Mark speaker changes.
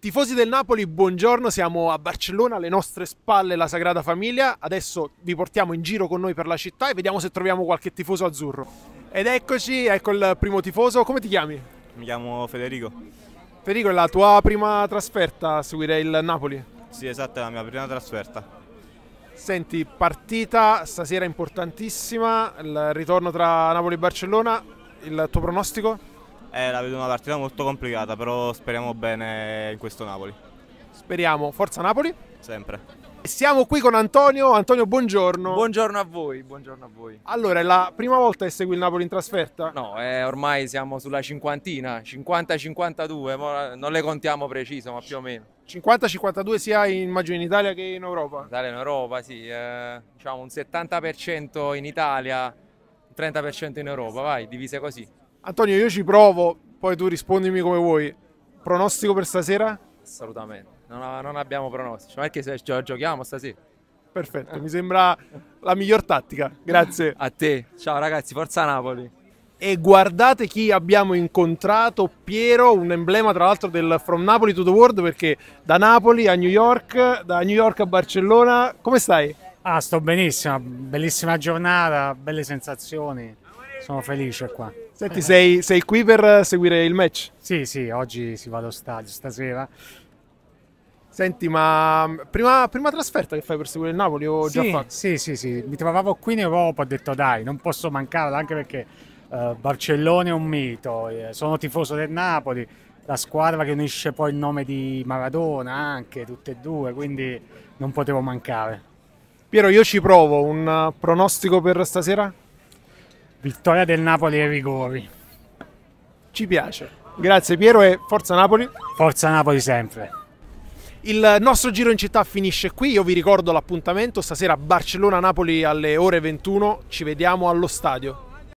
Speaker 1: Tifosi del Napoli, buongiorno, siamo a Barcellona, alle nostre spalle la Sagrada Famiglia, adesso vi portiamo in giro con noi per la città e vediamo se troviamo qualche tifoso azzurro. Ed eccoci, ecco il primo tifoso, come ti chiami?
Speaker 2: Mi chiamo Federico.
Speaker 1: Federico, è la tua prima trasferta a seguire il Napoli?
Speaker 2: Sì, esatto, è la mia prima trasferta.
Speaker 1: Senti, partita stasera importantissima, il ritorno tra Napoli e Barcellona, il tuo pronostico?
Speaker 3: Eh, la vedo una partita molto complicata, però speriamo bene in questo Napoli. Speriamo. Forza Napoli? Sempre.
Speaker 1: Siamo qui con Antonio. Antonio, buongiorno. Buongiorno a voi, buongiorno a voi.
Speaker 3: Allora, è la prima volta che segui il Napoli in trasferta? No, eh, ormai siamo sulla cinquantina, 50-52, non le contiamo precise, ma più o meno.
Speaker 1: 50-52 sia immagino
Speaker 3: in Italia che in Europa? In Italia e in Europa, sì. Eh, diciamo un 70% in Italia, un 30% in Europa, vai, divise così.
Speaker 1: Antonio, io ci provo, poi tu rispondimi come vuoi. Pronostico per stasera?
Speaker 3: Assolutamente, non, non abbiamo pronostici, ma perché se giochiamo stasera? Perfetto, mi sembra la miglior tattica. Grazie. A te. Ciao ragazzi,
Speaker 1: forza Napoli. E guardate chi abbiamo incontrato, Piero, un emblema tra l'altro del From Napoli to the World perché da Napoli a New York, da New York a Barcellona,
Speaker 2: come stai? Ah, sto benissimo, bellissima giornata, belle sensazioni, sono felice qua.
Speaker 1: Senti, sei, sei, qui per seguire il match? Sì, sì, oggi si va allo stadio, stasera. Senti, ma mm, prima, prima trasferta che
Speaker 2: fai per seguire il Napoli o sì, già fatto? Sì, sì, sì, mi trovavo qui in Europa, ho detto dai, non posso mancarla anche perché eh, Barcellona è un mito, eh, sono tifoso del Napoli, la squadra che unisce poi il nome di Maradona anche, tutte e due, quindi non potevo mancare.
Speaker 1: Piero, io ci provo, un eh, pronostico per stasera? Vittoria del Napoli ai rigori. Ci piace. Grazie Piero e Forza Napoli.
Speaker 2: Forza Napoli sempre.
Speaker 1: Il nostro giro in città finisce qui, io vi ricordo l'appuntamento stasera Barcellona-Napoli alle ore 21, ci vediamo allo stadio.